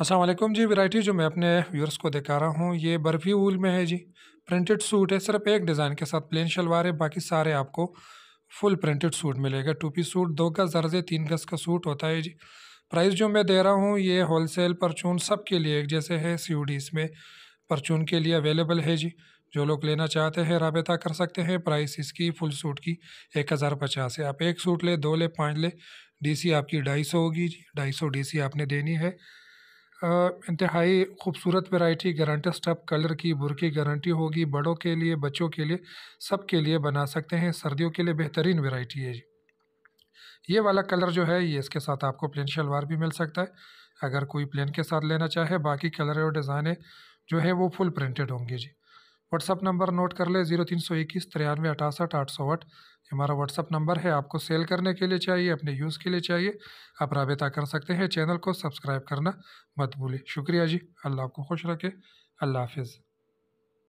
असलम जी variety जो मैं अपने व्यूअर्स को दिखा रहा हूँ ये बर्फ़ी वूल में है जी प्रिंटेड सूट है सिर्फ एक डिज़ाइन के साथ प्लेन शलवार है बाकी सारे आपको फुल प्रिंटेड सूट मिलेगा टू पी सूट दो गज़ दर्जे तीन गज़ का सूट होता है जी प्राइस जो मैं दे रहा हूँ ये होलसेल परचून सब के लिए एक जैसे है सी इसमें परचून के लिए अवेलेबल है जी जो लोग लेना चाहते हैं रबता कर सकते हैं प्राइस इसकी फुल सूट की एक हज़ार पचास है आप एक सूट ले दो ले पाँच ले सी आपकी ढाई सौ होगी जी ढाई सौ डी आपने देनी है इंतहाई खूबसूरत वैरायटी गारंटी स्टप कलर की बुरकी गारंटी होगी बड़ों के लिए बच्चों के लिए सब के लिए बना सकते हैं सर्दियों के लिए बेहतरीन वैरायटी है जी ये वाला कलर जो है ये इसके साथ आपको प्लेन शलवार भी मिल सकता है अगर कोई प्लेन के साथ लेना चाहे बाकी कलर और डिज़ाइने जो है वो फुल प्रिंटेड होंगे जी व्हाट्सअप नंबर नोट कर ले जीरो तीन सौ इक्कीस तिरानवे अठासठ आठ सौ आठ ये हमारा व्हाट्सअप नंबर है आपको सेल करने के लिए चाहिए अपने यूज़ के लिए चाहिए आप रबता कर सकते हैं चैनल को सब्सक्राइब करना मत भूलें शुक्रिया जी अल्लाह आपको खुश रखे अल्लाह हाफिज़